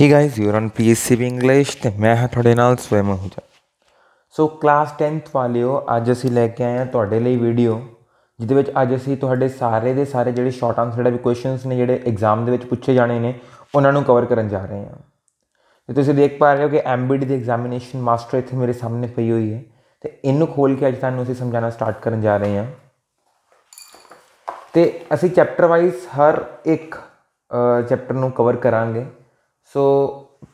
He guys you are on PSC English ਤੇ ਮੈਂ ਹਾਂ ਤੁਹਾਡੇ ਨਾਲ ਸਵੈਮ ਹੁਜਾ ਸੋ ਕਲਾਸ 10th ਵਾਲਿਓ ਅੱਜ ਅਸੀਂ ਲੈ ਕੇ ਆਏ ਹਾਂ ਤੁਹਾਡੇ ਲਈ ਵੀਡੀਓ ਜਿਹਦੇ ਵਿੱਚ ਅੱਜ ਅਸੀਂ ਤੁਹਾਡੇ ਸਾਰੇ ਦੇ ਸਾਰੇ ਜਿਹੜੇ ਸ਼ਾਰਟ ਆਨਸਰ ਜਿਹੜੇ ਕੁਐਸਚਨਸ ਨੇ ਜਿਹੜੇ ਐਗਜ਼ਾਮ ਦੇ ਵਿੱਚ ਪੁੱਛੇ ਜਾਣੇ ਨੇ ਉਹਨਾਂ ਨੂੰ ਕਵਰ ਕਰਨ ਜਾ ਰਹੇ ਹਾਂ ਤੇ ਤੁਸੀਂ ਦੇਖ ਪਾ ਰਹੇ ਹੋ ਕਿ ਐਮਬੀਡੀ ਦੀ ਐਗਜ਼ਾਮੀਨੇਸ਼ਨ ਮਾਸਟਰ ਇੱਥੇ ਮੇਰੇ ਸਾਹਮਣੇ ਪਈ ਹੋਈ ਹੈ ਤੇ ਇਹਨੂੰ ਖੋਲ ਕੇ ਅੱਜ ਤੁਹਾਨੂੰ ਅਸੀਂ ਸਮਝਾਉਣਾ ਸਟਾਰਟ ਕਰਨ ਜਾ ਰਹੇ ਹਾਂ ਤੇ ਅਸੀਂ ਚੈਪਟਰ ਵਾਈਜ਼ ਹਰ ਇੱਕ ਚੈਪਟਰ ਨੂੰ ਕਵਰ ਕਰਾਂਗੇ ਸੋ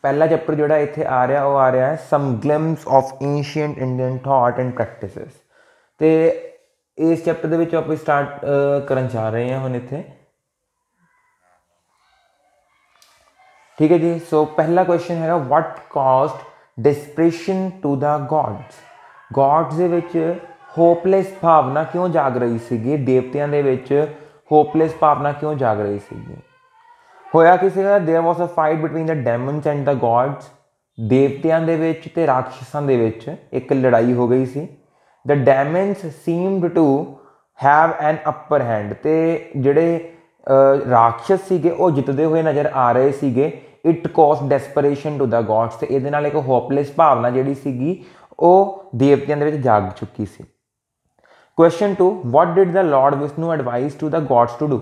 ਪਹਿਲਾ ਚੈਪਟਰ ਜਿਹੜਾ ਇੱਥੇ ਆ ਰਿਹਾ ਉਹ ਆ ਰਿਹਾ ਹੈ some glimpse of ancient Indian thought and practices ਤੇ ਇਸ ਚੈਪਟਰ ਦੇ ਵਿੱਚ ਆਪਾਂ ਸਟਾਰਟ ਕਰਨ ਜਾ ਰਹੇ ਹਾਂ ਹੁਣ ਇੱਥੇ ਠੀਕ ਹੈ ਜੀ ਸੋ ਪਹਿਲਾ ਕੁਐਸਚਨ ਹੈਗਾ what caused desperation to the gods gods ਦੇ ਵਿੱਚ ਹੋਪਲੈਸ ਭਾਵਨਾ ਕਿਉਂ ਜਾਗ ਰਹੀ ਸੀਗੀ ਦੇਵਤਿਆਂ ਦੇ ਵਿੱਚ ਹੋਪਲੈਸ ਭਾਵਨਾ ਕਿਉਂ ਜਾਗ ਰਹੀ ਸੀਗੀ ਹੋਇਆ ਕਿ ਸੀਗਾ there was a fight between the demons and the gods ਦੇਵਤਿਆਂ ਦੇ ਵਿੱਚ ਤੇ ਰਾਖਸ਼ਾਂ ਦੇ ਵਿੱਚ ਇੱਕ ਲੜਾਈ ਹੋ ਗਈ ਸੀ the demons seemed to have an upper hand ਤੇ ਜਿਹੜੇ ਰਾਖਸ਼ ਸੀਗੇ ਉਹ ਜਿੱਤਦੇ ਹੋਏ ਨਜ਼ਰ ਆ ਰਹੇ ਸੀਗੇ it caused desperation to the gods ਤੇ ਇਹਦੇ ਨਾਲ ਇੱਕ ਹੋਪਲੈਸ ਭਾਵਨਾ ਜਿਹੜੀ ਸੀਗੀ ਉਹ ਦੇਵਤਿਆਂ ਦੇ ਵਿੱਚ ਜਾਗ ਚੁੱਕੀ ਸੀ question 2 what did the lord Vishnu advise to the gods to do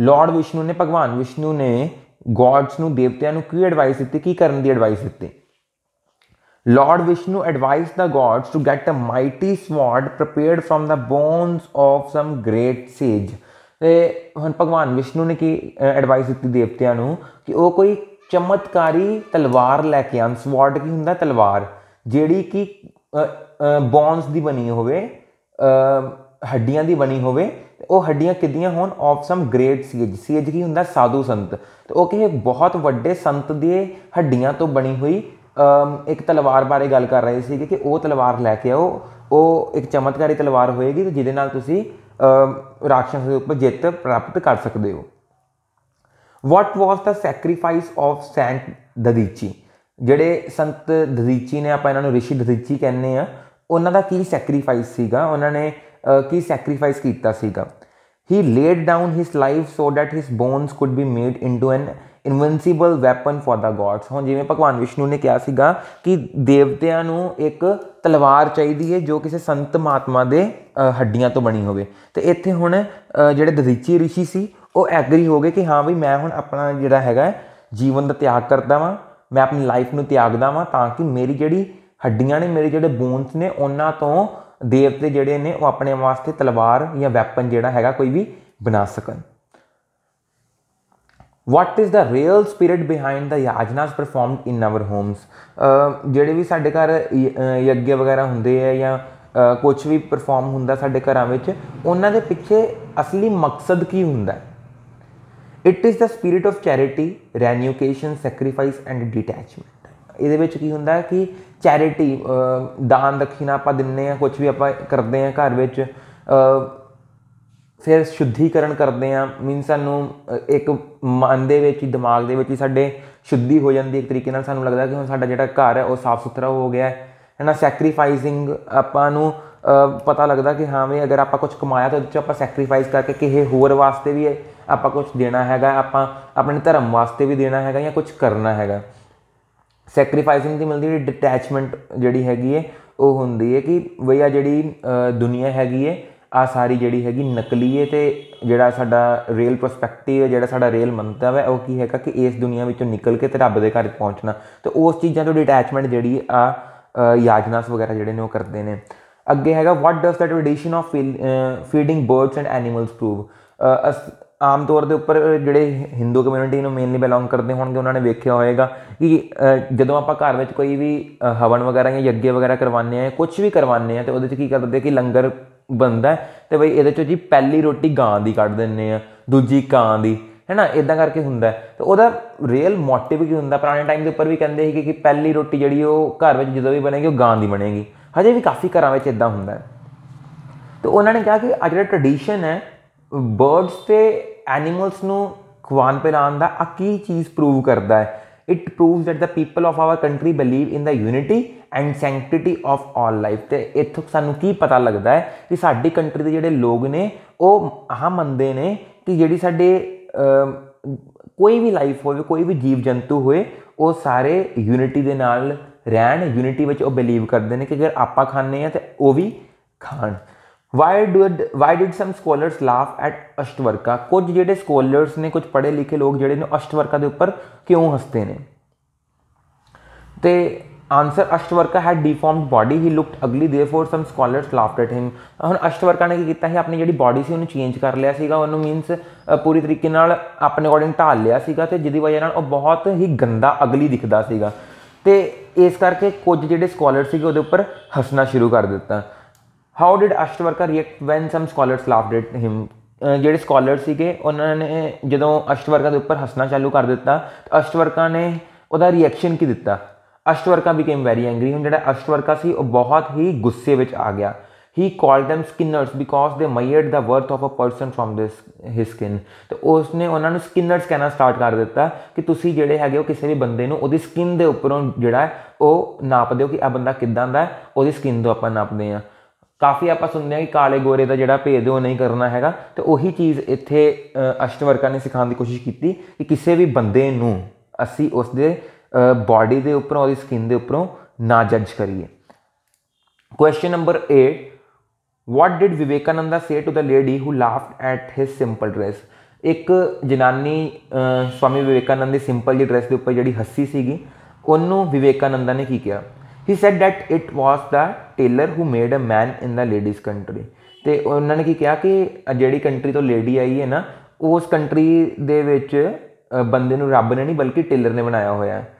lord Vishnu ਨੇ ਭਗਵਾਨ ਵਿਸ਼ਨੂੰ ਨੇ ਗੋਡਸ ਨੂੰ ਦੇਵਤਿਆਂ ਨੂੰ ਕੀ ਐਡਵਾਈਸ ਦਿੱਤੀ ਕੀ ਕਰਨ ਦੀ ਐਡਵਾਈਸ ਦਿੱਤੀ lord Vishnu advised the gods to get a mighty sword prepared from the bones of some great sage ਤੇ ਹੁਣ ਭਗਵਾਨ ਵਿਸ਼ਨੂੰ ਨੇ ਕੀ ਐਡਵਾਈਸ ਦਿੱਤੀ ਦੇਵਤਿਆਂ ਨੂੰ ਕਿ ਉਹ ਕੋਈ ਚਮਤਕਾਰੀ ਤਲਵਾਰ ਲੈ ਕੇ ਆਣ ਸਵਾਰਡ ਕੀ ਹੁੰਦਾ ਤਲਵਾਰ ਜਿਹੜੀ ਕਿ ਬੋਨਸ ਦੀ ਬਣੀ ਹੋਵੇ ਹੱਡੀਆਂ ਦੀ ਬਣੀ ਹੋਵੇ ਉਹ ਹੱਡੀਆਂ ਕਿੱਦੀਆਂ ਹੋਣ of some great sage sage ਕੀ ਹੁੰਦਾ ਸਾਧੂ ਸੰਤ ਤੇ ਉਹ ਕਿਸੇ ਬਹੁਤ ਵੱਡੇ ਸੰਤ ਦੇ ਹੱਡੀਆਂ ਤੋਂ ਬਣੀ ਹੋਈ ਇੱਕ ਤਲਵਾਰ ਬਾਰੇ ਗੱਲ ਕਰ ਰਹੇ ਸੀ ਕਿ ਉਹ ਤਲਵਾਰ ਲੈ ਕੇ ਆਓ ਉਹ ਇੱਕ ਚਮਤਕਾਰੀ ਤਲਵਾਰ ਹੋਏਗੀ ਜਿਹਦੇ ਨਾਲ ਤੁਸੀਂ ਰਾਖਸ਼ਾਂ ਦੇ ਉੱਪਰ ਜਿੱਤ ਪ੍ਰਾਪਤ ਕਰ ਸਕਦੇ ਹੋ what was the sacrifice of saint Dadhichi ਜਿਹੜੇ ਸੰਤ ਦਦੀਚੀ ਨੇ ਆਪਾਂ ਇਹਨਾਂ ਨੂੰ ਰਿਸ਼ੀ ਦਦੀਚੀ ਕਹਿੰਦੇ ਆ ਉਹਨਾਂ ਦਾ ਕੀ ਸੈਕਰੀਫਾਈਸ ਸੀਗਾ ਉਹਨਾਂ ਨੇ ਕੀ ਸੈਕਰੀਫਾਈਸ ਕੀਤਾ ਸੀਗਾ he laid down his life so that his bones could be made into an invincible weapon for the gods ਹੁਣ ਜਿਵੇਂ ਭਗਵਾਨ ਵਿਸ਼ਨੂੰ ਨੇ ਕਿਹਾ ਸੀਗਾ ਕਿ ਦੇਵਤਿਆਂ ਨੂੰ ਇੱਕ ਤਲਵਾਰ ਚਾਹੀਦੀ ਹੈ ਜੋ ਕਿਸੇ ਸੰਤ ਮਾਤਮਾ ਦੇ ਹੱਡੀਆਂ ਤੋਂ ਬਣੀ ਹੋਵੇ ਤੇ ਇੱਥੇ ਹੁਣ ਜਿਹੜੇ ਦਦੀਚੀ ઋષਿ ਸੀ ਉਹ ਐਗਰੀ ਹੋ ਗਏ ਕਿ ਹਾਂ ਵੀ ਮੈਂ ਹੁਣ ਆਪਣਾ ਜਿਹੜਾ ਹੈਗਾ ਜੀਵਨ ਦਾ ਤਿਆਗ ਕਰਦਾ ਵਾਂ ਮੈਂ ਆਪਣੀ ਲਾਈਫ ਨੂੰ ਤਿਆਗਦਾ ਵਾਂ ਤਾਂ ਕਿ ਮੇਰੀ ਜਿਹੜੀ ਹੱਡੀਆਂ ਨੇ ਮੇਰੇ ਜਿਹੜੇ ਬੋਨਸ ਨੇ ਉਹਨਾਂ ਤੋਂ ਦੇਵਤੇ ਜਿਹੜੇ ਨੇ ਉਹ ਆਪਣੇ ਵਾਸਤੇ ਤਲਵਾਰ ਜਾਂ ਵੈਪਨ ਜਿਹੜਾ ਹੈਗਾ ਕੋਈ ਵੀ ਬਣਾ ਸਕਣ what is the real spirit behind the yajnas performed in our homes ਜਿਹੜੇ ਵੀ ਸਾਡੇ ਘਰ ਯੱਗ ਵਗੈਰਾ ਹੁੰਦੇ ਆ ਜਾਂ ਕੁਝ ਵੀ ਪਰਫਾਰਮ ਹੁੰਦਾ ਸਾਡੇ ਘਰਾਂ ਵਿੱਚ ਉਹਨਾਂ ਦੇ ਪਿੱਛੇ ਅਸਲੀ ਮਕਸਦ ਕੀ ਹੁੰਦਾ it is the spirit of charity renunciation sacrifice and detachment ਇਹਦੇ ਵਿੱਚ ਕੀ ਹੁੰਦਾ ਕਿ ਚੈਰਿਟੀ ਦਾਨ ਦਖੀਨਾ ਆਪਾਂ ਦਿੰਨੇ ਆ ਕੁਝ ਵੀ ਆਪਾਂ ਕਰਦੇ ਆ ਘਰ ਵਿੱਚ ਫਿਰ ਸ਼ੁੱਧੀਕਰਨ ਕਰਦੇ ਆ ਮੀਨ ਸਾਨੂੰ ਇੱਕ ਮਨ ਦੇ ਵਿੱਚ ਹੀ ਦਿਮਾਗ ਦੇ ਵਿੱਚ ਹੀ ਸਾਡੇ ਸ਼ੁੱਧੀ ਹੋ ਜਾਂਦੀ ਇੱਕ ਤਰੀਕੇ ਨਾਲ ਸਾਨੂੰ ਲੱਗਦਾ ਕਿ ਹੁਣ ਸਾਡਾ ਜਿਹੜਾ ਘਰ ਹੈ ਉਹ ਸਾਫ਼ ਸੁਥਰਾ ਹੋ ਗਿਆ ਹੈ ਨਾ ਸੈਕਰੀਫਾਈਜ਼ਿੰਗ ਆਪਾਂ ਨੂੰ ਪਤਾ ਲੱਗਦਾ ਕਿ ਹਾਂ ਵੀ ਅਗਰ ਆਪਾਂ ਕੁਝ ਕਮਾਇਆ ਤਾਂ ਉਹਦੇ ਚ ਆਪਾਂ ਸੈਕਰੀਫਾਈਜ਼ ਕਰਕੇ ਕਿਸੇ ਹੋਰ ਵਾਸਤੇ ਵੀ ਆਪਾਂ ਕੁਝ ਦੇਣਾ ਹੈਗਾ ਆਪਾਂ ਆਪਣੇ ਧਰਮ ਵਾਸਤੇ ਵੀ ਦੇਣਾ ਹੈਗਾ ਜਾਂ ਕੁਝ ਕਰਨਾ ਹੈਗਾ ਸੈਕਰੀਫਾਈਸਿੰਗ ਦੀ ਮਿਲਦੀ ਹੈ ਡਿਟੈਚਮੈਂਟ ਜਿਹੜੀ ਹੈਗੀ ਏ ਉਹ ਹੁੰਦੀ ਹੈ ਕਿ ਵਈਆ ਜਿਹੜੀ ਦੁਨੀਆ ਹੈਗੀ ਏ ਆ ਸਾਰੀ ਜਿਹੜੀ ਹੈਗੀ ਨਕਲੀ ਏ ਤੇ ਜਿਹੜਾ ਸਾਡਾ ਰੀਅਲ ਪਰਸਪੈਕਟਿਵ ਹੈ ਜਿਹੜਾ ਸਾਡਾ ਰੀਅਲ ਮੰਤਵ ਹੈ ਉਹ ਕੀ ਹੈਗਾ ਕਿ ਇਸ ਦੁਨੀਆ ਵਿੱਚੋਂ ਨਿਕਲ ਕੇ ਤੇ ਰੱਬ ਦੇ ਘਰ ਪਹੁੰਚਣਾ ਤੇ ਉਸ ਚੀਜ਼ਾਂ ਤੋਂ ਡਿਟੈਚਮੈਂਟ ਜਿਹੜੀ ਆ ਯਾਜਨਾਸ ਵਗੈਰਾ ਜਿਹੜੇ ਨੇ ਉਹ ਕਰਦੇ ਨੇ ਅੱਗੇ ਹੈਗਾ what does that tradition of feeding birds and animals prove ਆਮ ਤੌਰ ਦੇ ਉੱਪਰ ਜਿਹੜੇ ਹਿੰਦੂ ਕਮਿਊਨਿਟੀ ਨੂੰ ਮੇਨਲੀ ਬਿਲੋਂਗ ਕਰਦੇ ਹੋਣਗੇ ਉਹਨਾਂ ਨੇ ਵੇਖਿਆ ਹੋਵੇਗਾ ਕਿ ਜਦੋਂ ਆਪਾਂ ਘਰ ਵਿੱਚ ਕੋਈ ਵੀ ਹਵਨ ਵਗੈਰਾ ਜਾਂ ਯੱਗੇ ਵਗੈਰਾ ਕਰਵਾਉਂਦੇ ਆ ਕੁਝ ਵੀ ਕਰਵਾਉਂਦੇ ਆ ਤੇ ਉਹਦੇ 'ਚ ਕੀ ਕਰਦੇ ਕਿ ਲੰਗਰ ਬੰਦਾ ਤੇ ਬਈ ਇਹਦੇ 'ਚੋਂ ਜੀ ਪਹਿਲੀ ਰੋਟੀ ਗਾਂ ਦੀ ਕੱਢ ਦਿੰਨੇ ਆ ਦੂਜੀ ਕਾਂ ਦੀ ਹੈਨਾ ਇਦਾਂ ਕਰਕੇ ਹੁੰਦਾ ਤੇ ਉਹਦਾ ਰੀਅਲ ਮੋਟਿਵ ਕੀ ਹੁੰਦਾ ਪੁਰਾਣੇ ਟਾਈਮ ਦੇ ਉੱਪਰ ਵੀ ਕਹਿੰਦੇ ਸੀ ਕਿ ਪਹਿਲੀ ਰੋਟੀ ਜਿਹੜੀ ਉਹ ਘਰ ਵਿੱਚ ਜਦੋਂ ਵੀ ਬਣੇਗੀ ਉਹ ਗਾਂ ਦੀ ਬਣੇਗੀ ਹਜੇ ਵੀ ਕਾਫੀ ਘਰਾਂ ਵਿੱਚ ਇਦਾਂ ਹੁੰਦਾ ਤੇ ਉਹਨਾਂ ਨੇ ਕਿਹਾ ਕਿ ਅਜਿਹਾ ਟ੍ਰੈਡੀਸ਼ਨ ਹੈ ਬਰਡਸ ਤੇ ਐਨੀਮਲਸ ਨੂੰ ਖਵਾਨ ਪਿਲਾਉਣ ਦਾ ਆ ਕੀ ਚੀਜ਼ ਪ੍ਰੂਵ ਕਰਦਾ ਹੈ it proves that the people of our country believe in the unity and sanctity of all life ਤੇ ਇਥੋਂ ਸਾਨੂੰ ਕੀ ਪਤਾ ਲੱਗਦਾ ਹੈ ਕਿ ਸਾਡੀ ਕੰਟਰੀ ਦੇ ਜਿਹੜੇ ਲੋਕ ਨੇ ਉਹ ਆਹ ਮੰਨਦੇ ਨੇ ਕਿ ਜਿਹੜੀ ਸਾਡੇ ਕੋਈ ਵੀ ਲਾਈਫ ਹੋਵੇ ਕੋਈ ਵੀ ਜੀਵ ਜੰਤੂ ਹੋਏ ਉਹ ਸਾਰੇ ਯੂਨਿਟੀ ਦੇ ਨਾਲ ਰਹਿਣ ਯੂਨਿਟੀ ਵਿੱਚ ਉਹ ਬਲੀਵ ਕਰਦੇ ਨੇ ਕਿ ਅਗਰ ਆਪਾਂ ਖਾਣੇ ਆ ਤੇ ਉਹ ਵੀ ਖਾਣ why did why did some scholars laugh at Ashtavakra ਕੁਝ ਜਿਹੜੇ ਸਕਾਲਰਸ ਨੇ ਕੁਝ ਪੜ੍ਹੇ ਲਿਖੇ ਲੋਕ ਜਿਹੜੇ ਨੇ ਅਸ਼ਟਵਰਕਾ ਦੇ ਉੱਪਰ ਕਿਉਂ ਹੱਸਦੇ ਨੇ ਤੇ ਆਨਸਰ ਅਸ਼ਟਵਰਕਾ ਹੈ deformed body he looked ugly therefore some scholars laughed at him ਹੁਣ ਅਸ਼ਟਵਰਕਾ ਨੇ ਕੀ ਕੀਤਾ ਸੀ ਆਪਣੀ ਜਿਹੜੀ ਬਾਡੀ ਸੀ ਉਹਨੂੰ ਚੇਂਜ ਕਰ ਲਿਆ ਸੀਗਾ ਉਹਨੂੰ ਮੀਨਸ ਪੂਰੀ ਤਰੀਕੇ ਨਾਲ ਆਪਣੇ ਅਕੋਰਡਿੰਗ ਢਾਲ ਲਿਆ ਸੀਗਾ ਤੇ ਜਿਹਦੀ ਵਜ੍ਹਾ ਨਾਲ ਉਹ ਬਹੁਤ ਹੀ ਗੰਦਾ ਅਗਲੀ ਦਿਖਦਾ ਸੀਗਾ ਤੇ ਇਸ ਕਰਕੇ ਕੁਝ ਜਿਹੜੇ ਸਕਾਲਰ ਸੀਗੇ ਉਹਦੇ ਉੱਪਰ ਹੱਸਣਾ ਸ਼ੁਰੂ ਕਰ ਦਿੱਤਾ how did Ashtavakra react when some scholars laughed at him ਜਿਹੜੇ ਸਕਾਲਰ ਸੀਗੇ ਉਹਨਾਂ ਨੇ ਜਦੋਂ ਅਸ਼ਟਵਰਕਾ ਦੇ ਉੱਪਰ ਹੱਸਣਾ ਚਾਲੂ ਕਰ ਦਿੱਤਾ ਤਾਂ ਅਸ਼ਟਵਰਕਾ ਨੇ ਉਹਦਾ ਰਿਐਕਸ਼ਨ ਕੀ ਦਿੱਤਾ ਅਸ਼ਟਵਰਕਾ ਬੀਕੇਮ ਵੈਰੀ ਐਂਗਰੀ ਹੁਣ ਜਿਹੜਾ ਅਸ਼ਟਵਰਕਾ ਸੀ ਉਹ ਬਹੁਤ ਹੀ ਗੁੱਸੇ ਵਿੱਚ ਆ ਗਿਆ he called them skinners because they measured the worth of a person from this his skin ਤੇ ਉਸਨੇ ਉਹਨਾਂ ਨੂੰ skinners ਕਹਿਣਾ ਸਟਾਰਟ ਕਰ ਦਿੱਤਾ ਕਿ ਤੁਸੀਂ ਜਿਹੜੇ ਹੈਗੇ ਉਹ ਕਿਸੇ ਵੀ ਬੰਦੇ ਨੂੰ ਉਹਦੀ skin ਦੇ ਉੱਪਰੋਂ ਜਿਹੜਾ ਉਹ ਨਾਪਦੇ ਹੋ ਕਿ ਆ ਬੰਦਾ ਕਿਦਾਂ ਦਾ ਹੈ ਉਹਦੀ skin ਤੋਂ ਆਪਾਂ ਨਾਪਦੇ ਆ ਕਾਫੀ ਆਪਾਂ ਸੁਣਦੇ ਆ ਕਿ ਕਾਲੇ ਗੋਰੇ ਦਾ ਜਿਹੜਾ ਭੇਦ ਉਹ ਨਹੀਂ ਕਰਨਾ ਹੈਗਾ ਤੇ ਉਹੀ ਚੀਜ਼ ਇੱਥੇ ਅਸ਼ਟਵਰਕਾ ਨੇ ਸਿਖਾਉਣ ਦੀ ਕੋਸ਼ਿਸ਼ ਕੀਤੀ ਕਿ ਕਿਸੇ ਵੀ ਬੰਦੇ ਨੂੰ ਅਸੀਂ ਉਸ ਦੇ ਬਾਡੀ ਦੇ ਉੱਪਰ ਉਹਦੀ ਸਕਿਨ ਦੇ ਉੱਪਰੋਂ ਨਾ ਜੱਜ ਕਰੀਏ question number 8 what did Vivekananda say to the lady who laughed at his simple dress ਇੱਕ ਜਨਾਨੀ ਸਵਾਮੀ ਵਿਵੇਕਾਨੰਦ ਦੀ ਸਿੰਪਲ ਜੀ ਡਰੈਸ ਦੇ ਉੱਪਰ ਜਿਹੜੀ ਹੱਸੀ ਸੀਗੀ ਉਹਨੂੰ ਵਿਵੇਕਾਨੰਦਾ ਨੇ ਕੀ ਕਿਹਾ he said that it was the tailor who made a man in the ladies country ਤੇ ਉਹਨਾਂ ਨੇ ਕੀ ਕਿਹਾ ਕਿ ਜਿਹੜੀ ਕੰਟਰੀ ਤੋਂ ਲੇਡੀ ਆਈ ਹੈ ਨਾ ਉਸ ਕੰਟਰੀ ਦੇ ਵਿੱਚ ਬੰਦੇ ਨੂੰ ਰੱਬ ਨੇ ਨਹੀਂ ਬਲਕਿ ਟੇਲਰ ਨੇ ਬਣਾਇਆ ਹੋਇਆ ਹੈ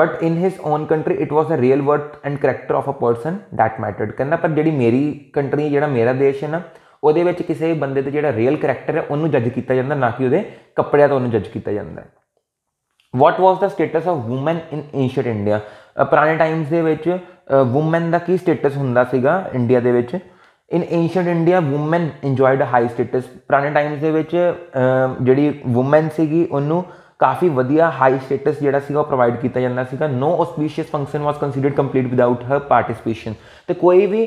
but in his own country it was a real worth and character of a person that mattered ਕਹਿੰਦਾ ਪਰ ਜਿਹੜੀ ਮੇਰੀ ਕੰਟਰੀ ਜਿਹੜਾ ਮੇਰਾ ਦੇਸ਼ ਹੈ ਨਾ ਉਹਦੇ ਵਿੱਚ ਕਿਸੇ ਬੰਦੇ ਤੇ ਜਿਹੜਾ ਰੀਅਲ ਕੈਰੈਕਟਰ ਹੈ ਉਹਨੂੰ ਜੱਜ ਕੀਤਾ ਜਾਂਦਾ ਨਾ ਕਿ ਉਹਦੇ ਕੱਪੜਿਆਂ ਤੋਂ ਉਹਨੂੰ ਜੱਜ ਕੀਤਾ ਜਾਂਦਾ what was the status of woman in ancient India ਪੁਰਾਣੇ ਟਾਈਮਸ ਦੇ ਵਿੱਚ ਔਮਨ ਦਾ ਕੀ ਸਟੇਟਸ ਹੁੰਦਾ ਸੀਗਾ ਇੰਡੀਆ ਦੇ ਵਿੱਚ in ancient India woman enjoyed a high status ਪੁਰਾਣੇ ਟਾਈਮਸ ਦੇ ਵਿੱਚ ਜਿਹੜੀ ਔਮਨ ਸੀਗੀ ਉਹਨੂੰ ਕਾਫੀ ਵਧੀਆ ਹਾਈ ਸਟੇਟਸ ਜਿਹੜਾ ਸੀਗਾ ਉਹ ਪ੍ਰੋਵਾਈਡ ਕੀਤਾ ਜਾਂਦਾ ਸੀਗਾ no auspicious function was considered complete without her participation ਤੇ ਕੋਈ ਵੀ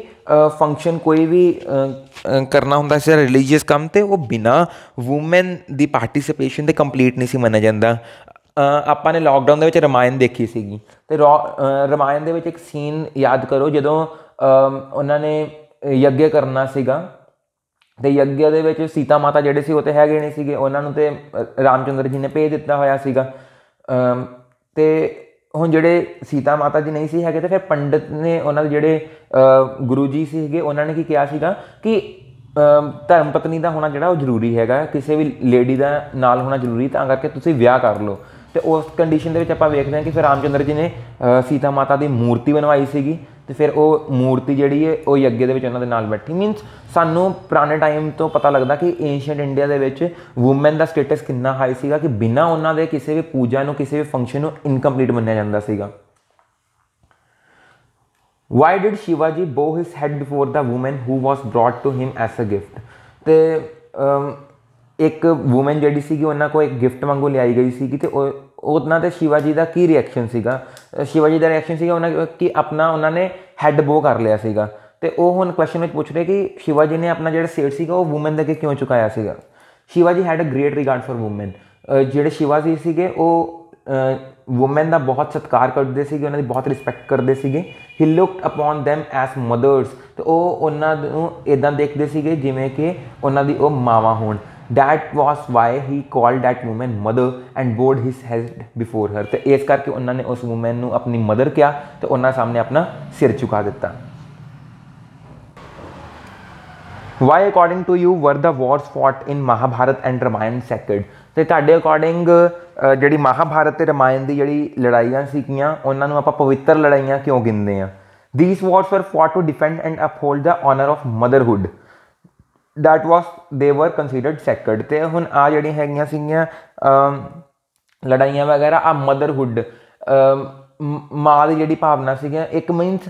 ਫੰਕਸ਼ਨ ਕੋਈ ਵੀ ਕਰਨਾ ਹੁੰਦਾ ਸੀ ਰਿਲੀਜੀਅਸ ਕੰਮ ਤੇ ਉਹ ਬਿਨਾ ਔਮਨ ਦੀ ਪਾਰਟਿਸਪੇਸ਼ਨ ਦੇ ਕੰਪਲੀਟ ਨਹੀਂ ਸੀ ਮੰਨਿਆ ਜਾਂਦਾ ਆਪਾਂ ਨੇ ਲੋਕਡਾਊਨ ਦੇ ਵਿੱਚ ਰਮਾਇਣ ਦੇਖੀ ਸੀਗੀ ਤੇ ਰਮਾਇਣ ਦੇ ਵਿੱਚ ਇੱਕ ਸੀਨ ਯਾਦ ਕਰੋ ਜਦੋਂ ਉਹਨਾਂ ਨੇ ਯੱਗ ਕਰਨਾ ਸੀਗਾ ਤੇ ਯੱਗ ਦੇ ਵਿੱਚ ਸੀਤਾ ਮਾਤਾ ਜਿਹੜੇ ਸੀ ਉਹ ਤੇ ਹੈਗੇ ਨਹੀਂ ਸੀਗੇ ਉਹਨਾਂ ਨੂੰ ਤੇ ਰਾਮਚੰਦਰ ਜੀ ਨੇ ਭੇਜ ਦਿੱਤਾ ਹੋਇਆ ਸੀਗਾ ਤੇ ਹੁਣ ਜਿਹੜੇ ਸੀਤਾ ਮਾਤਾ ਜੀ ਨਹੀਂ ਸੀ ਹੈਗੇ ਤੇ ਫਿਰ ਪੰਡਤ ਨੇ ਉਹਨਾਂ ਦੇ ਜਿਹੜੇ ਗੁਰੂ ਜੀ ਸੀਗੇ ਉਹਨਾਂ ਨੇ ਕੀ ਕਿਹਾ ਸੀਗਾ ਕਿ ਧਰਮ ਪਤਨੀ ਦਾ ਹੋਣਾ ਜਿਹੜਾ ਉਹ ਜ਼ਰੂਰੀ ਹੈਗਾ ਕਿਸੇ ਵੀ ਲੇਡੀ ਦਾ ਨਾਲ ਹੋਣਾ ਜ਼ਰੂਰੀ ਤਾਂ ਕਰਕੇ ਤੁਸੀਂ ਵਿਆਹ ਕਰ ਲਓ ਤੇ ਉਸ ਕੰਡੀਸ਼ਨ ਦੇ ਵਿੱਚ ਆਪਾਂ ਵੇਖਦੇ ਹਾਂ ਕਿ ਫਿਰ ਰਾਮਚੰਦਰ ਜੀ ਨੇ ਸੀਤਾ ਮਾਤਾ ਦੀ ਮੂਰਤੀ ਬਣਵਾਈ ਸੀਗੀ ਤੇ ਫਿਰ ਉਹ ਮੂਰਤੀ ਜਿਹੜੀ ਹੈ ਉਹ ਯੱਗੇ ਦੇ ਵਿੱਚ ਉਹਨਾਂ ਦੇ ਨਾਲ ਬੈਠੀ ਮੀਨਸ ਸਾਨੂੰ ਪੁਰਾਣੇ ਟਾਈਮ ਤੋਂ ਪਤਾ ਲੱਗਦਾ ਕਿ ਐਂਸ਼ੀਅੰਟ ਇੰਡੀਆ ਦੇ ਵਿੱਚ ਔਮਨ ਦਾ ਸਟੇਟਸ ਕਿੰਨਾ ਹਾਈ ਸੀਗਾ ਕਿ ਬਿਨਾਂ ਉਹਨਾਂ ਦੇ ਕਿਸੇ ਵੀ ਪੂਜਾ ਨੂੰ ਕਿਸੇ ਵੀ ਫੰਕਸ਼ਨ ਨੂੰ ਇਨਕੰਪਲੀਟ ਮੰਨਿਆ ਜਾਂਦਾ ਸੀਗਾ why did Shivaji bow his head for the woman who was brought to him as a gift ਤੇ ਇੱਕ ਔਮਨ ਜਿਹੜੀ ਸੀਗੀ ਉਹਨਾਂ ਕੋ ਇੱਕ ਗਿਫਟ ਵਾਂਗੂ ਲਿਆਈ ਗਈ ਸੀਗੀ ਤੇ ਉਹ ਉਹਨਾਂ ਤੇ ਸ਼ਿਵਾਜੀ ਦਾ ਕੀ ਰਿਐਕਸ਼ਨ ਸੀਗਾ ਸ਼ਿਵਾਜੀ ਦਾ ਰਿਐਕਸ਼ਨ ਸੀਗਾ ਉਹਨਾਂ ਕਿ ਆਪਣਾ ਉਹਨਾਂ ਨੇ ਹੈਡ ਬੋ ਕਰ ਲਿਆ ਸੀਗਾ ਤੇ ਉਹ ਹੁਣ ਕੁਐਸਚਨ ਵਿੱਚ ਪੁੱਛ ਰਹੇ ਕਿ ਸ਼ਿਵਾਜੀ ਨੇ ਆਪਣਾ ਜਿਹੜਾ ਸੇਟ ਸੀਗਾ ਉਹ ਔਮਨ ਦੇ ਕੇ ਕਿਉਂ ਚੁਕਾਇਆ ਸੀਗਾ Shivaji had a great regard for woman ਜਿਹੜੇ ਸ਼ਿਵਾਜੀ ਸੀਗੇ ਉਹ ਔਮਨ ਦਾ ਬਹੁਤ ਸਤਿਕਾਰ ਕਰਦੇ ਸੀਗੇ ਉਹਨਾਂ ਦੀ ਬਹੁਤ ਰਿਸਪੈਕਟ ਕਰਦੇ ਸੀਗੇ he looked upon them as mothers ਤੇ ਉਹ ਉਹਨਾਂ ਨੂੰ ਇਦਾਂ ਦੇਖਦੇ ਸੀਗੇ ਜਿਵੇਂ ਕਿ ਉਹਨਾਂ ਦੀ ਉਹ ਮਾਵਾ ਹੋਣ That was why he called that woman mother and bowed his head before her. te ਇਸ karke unna ne us woman nu apni mother kya te unna samne apna sir ਝੁਕਾ ditta Why according to you were the wars fought in Mahabharat and ramayan sacred? ਤੇ ਤੁਹਾਡੇ according ਜਿਹੜੀ Mahabharat ramayan di jehdi ladaiyan si kiyan unna nu apa ਪਵਿੱਤਰ ladaiyan kyon ਗਿਣਦੇ ਆ these wars were fought to defend and uphold the honor of motherhood that was they were considered sacred ਤੇ ਹੁਣ ਆ ਜਿਹੜੀਆਂ ਹੈਗੀਆਂ ਸੀਗੀਆਂ ਲੜਾਈਆਂ ਵਗੈਰਾ ਆ ਮਦਰਹੁੱਡ ਮਾਂ ਦੀ ਜਿਹੜੀ ਭਾਵਨਾ ਸੀਗੀ ਇੱਕ ਮੀਨਸ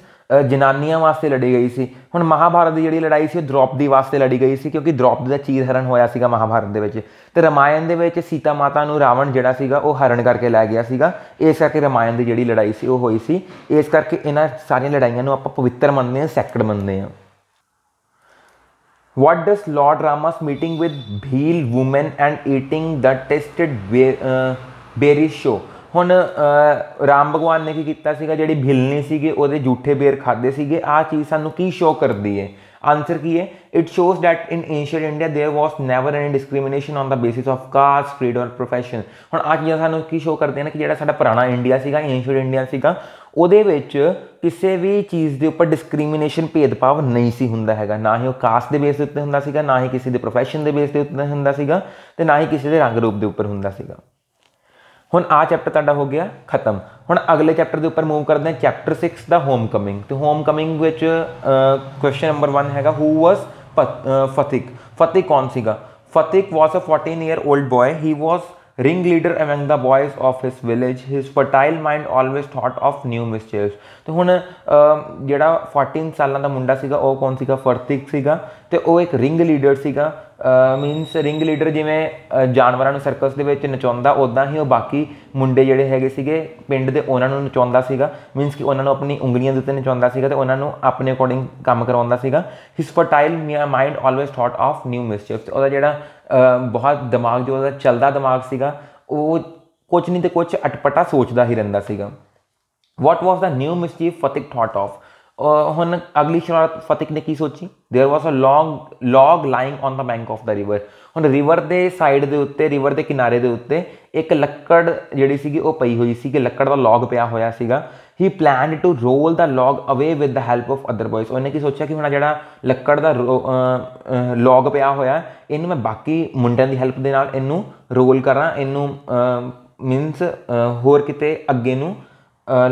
ਜਨਾਨੀਆਂ ਵਾਸਤੇ ਲੜੀ ਗਈ ਸੀ ਹੁਣ ਮਹਾਭਾਰਤ ਦੀ ਜਿਹੜੀ ਲੜਾਈ ਸੀ ਉਹ ਦ੍ਰੋਪਦੀ ਵਾਸਤੇ ਲੜੀ ਗਈ ਸੀ ਕਿਉਂਕਿ ਦ੍ਰੋਪਦੀ ਦਾ ਚੀਰ ਹਰਨ ਹੋਇਆ ਸੀਗਾ ਮਹਾਭਾਰਤ ਦੇ ਵਿੱਚ ਤੇ ਰਮਾਇਣ ਦੇ ਵਿੱਚ ਸੀਤਾ ਮਾਤਾ ਨੂੰ ਰਾਵਣ ਜਿਹੜਾ ਸੀਗਾ ਉਹ ਹਰਨ ਕਰਕੇ ਲੈ ਗਿਆ ਸੀਗਾ ਇਸ ਕਰਕੇ ਰਮਾਇਣ ਦੀ ਜਿਹੜੀ ਲੜਾਈ ਸੀ ਉਹ ਹੋਈ ਸੀ ਇਸ ਕਰਕੇ ਇਹਨਾਂ ਸਾਰੀਆਂ ਲੜਾਈਆਂ ਨੂੰ ਆਪਾਂ ਪਵਿੱਤਰ ਮੰਨਦੇ ਹਾਂ ਸੈਕਰਡ ਮੰਨਦੇ ਹਾਂ What does Lord Rama's meeting with Bheel woman and eating the tasted berries show? ਹੁਣ ਰਾਮ ਭਗਵਾਨ ਨੇ ਕੀ ਕੀਤਾ ਸੀਗਾ ਜਿਹੜੀ ਭਿਲਨੀ ਸੀਗੇ ਉਹਦੇ ਝੂਠੇ ਬੇਰ ਖਾਦੇ ਸੀਗੇ ਆ ਚੀਜ਼ ਸਾਨੂੰ ਕੀ ਸ਼ੋ ਕਰਦੀ ਹੈ आंसर ਕੀ ਹੈ it shows that in ancient India there was never any discrimination on the basis of caste creed और प्रोफੈਸ਼ਨ ਹੁਣ ਆ ਜਿਹੜਾ ਸਾਨੂੰ ਕੀ ਸ਼ੋ ਕਰਦੇ ਨੇ ਕਿ ਜਿਹੜਾ ਸਾਡਾ ਪੁਰਾਣਾ ਇੰਡੀਆ ਸੀਗਾ ਐਂਸ਼ੀਅੰਟ ਇੰਡੀਆ ਸੀਗਾ ਉਹਦੇ ਵਿੱਚ ਕਿਸੇ ਵੀ ਚੀਜ਼ ਦੇ ਉੱਪਰ ਡਿਸਕ੍ਰਿਮੀਨੇਸ਼ਨ ਭੇਦਭਾਵ ਨਹੀਂ ਸੀ ਹੁੰਦਾ ਹੈਗਾ ਨਾ ਹੀ ਉਹ ਕਾਸਟ ਦੇ ਬੇਸ ਦੇ ਉੱਤੇ ਹੁੰਦਾ ਸੀਗਾ ਨਾ ਹੀ ਕਿਸੇ ਦੇ profession ਦੇ ਬੇਸ ਦੇ ਉੱਤੇ ਹੁੰਦਾ ਸੀਗਾ ਤੇ ਨਾ ਹੀ ਕਿਸੇ ਦੇ ਰੰਗ ਰੂਪ ਦੇ ਉੱਪਰ ਹੁੰਦਾ ਸੀਗਾ ਹੁਣ ਆ ਚੈਪਟਰ ਤੁਹਾਡਾ ਹੋ ਗਿਆ ਖਤਮ ਹੁਣ ਅਗਲੇ ਚੈਪਟਰ ਦੇ ਉੱਪਰ ਮੂਵ ਕਰਦੇ ਹਾਂ ਚੈਪਟਰ 6 ਦਾ ਹੋਮ ਕਮਿੰਗ ਤੇ ਹੋਮ ਕਮਿੰਗ ਵਿੱਚ ਕੁਐਸਚਨ ਨੰਬਰ 1 ਹੈਗਾ ਹੂ ਵਾਸ ਫਤਿਕ ਫਤਿਕ ਕੌਣ ਸੀਗਾ Phatik was a 14 year old boy he was ring leader among the boys of his village his fertile mind always thought of new mischievous ਤੇ ਹੁਣ ਜਿਹੜਾ 14 ਸਾਲਾਂ ਦਾ ਮੁੰਡਾ ਸੀਗਾ ਉਹ ਕੌਣ ਸੀਗਾ ਫਤਿਕ ਸੀਗਾ ਤੇ ਉਹ ਇੱਕ ਰਿੰਗ ਲੀਡਰ ਸੀਗਾ ਮੀਨਸ ਰਿੰਗ ਲੀਡਰ ਜਿਵੇਂ ਜਾਨਵਰਾਂ ਨੂੰ ਸਰਕਸ ਦੇ ਵਿੱਚ ਨਚਾਉਂਦਾ ਉਦਾਂ ਹੀ ਉਹ ਬਾਕੀ ਮੁੰਡੇ ਜਿਹੜੇ ਹੈਗੇ ਸੀਗੇ ਪਿੰਡ ਦੇ ਉਹਨਾਂ ਨੂੰ ਨਚਾਉਂਦਾ ਸੀਗਾ ਮੀਨਸ ਕਿ ਉਹਨਾਂ ਨੂੰ ਆਪਣੀ ਉਂਗਲੀਆਂ ਦੇ ਉੱਤੇ ਨਚਾਉਂਦਾ ਸੀਗਾ ਤੇ ਉਹਨਾਂ ਨੂੰ ਆਪਣੇ ਅਕੋਰਡਿੰਗ ਕੰਮ ਕਰਾਉਂਦਾ ਸੀਗਾ his fertile mind always thought of new mischiefs ਉਹਦਾ ਜਿਹੜਾ ਬਹੁਤ ਦਿਮਾਗ ਜੋ ਉਹਦਾ ਚੱਲਦਾ ਦਿਮਾਗ ਸੀਗਾ ਉਹ ਕੁਝ ਨਹੀਂ ਤੇ ਕੁਝ ਅਟਪਟਾ ਸੋਚਦਾ ਹੀ ਰਹਿੰਦਾ ਸੀਗਾ what was the new mischief Phatik thought of ਹੁਣ ਅਗਲੀ ਸ਼ਰਾਰਤ ਫਤਿਕ ਨੇ ਕੀ ਸੋਚੀ there was a long log lying on the bank of the river ਹੁਣ ਰਿਵਰ ਦੇ ਸਾਈਡ ਦੇ ਉੱਤੇ ਰਿਵਰ ਦੇ ਕਿਨਾਰੇ ਦੇ ਉੱਤੇ ਇੱਕ ਲੱਕੜ ਜਿਹੜੀ ਸੀਗੀ ਉਹ ਪਈ ਹੋਈ ਸੀ ਕਿ ਲੱਕੜ ਦਾ ਲੌਗ ਪਿਆ ਹੋਇਆ ਸੀਗਾ he planned to roll the log away with the help of other boys ਉਹਨੇ ਕੀ ਸੋਚਿਆ ਕਿ ਹੁਣ ਜਿਹੜਾ ਲੱਕੜ ਦਾ ਲੌਗ ਪਿਆ ਹੋਇਆ ਇਹਨੂੰ ਮੈਂ ਬਾਕੀ ਮੁੰਡਿਆਂ ਦੀ ਹੈਲਪ ਦੇ ਨਾਲ ਇਹਨੂੰ ਰੋਲ ਕਰਾਂ ਇਹਨੂੰ ਮੀਨਸ ਹੋਰ ਕਿਤੇ ਅੱਗੇ ਨੂੰ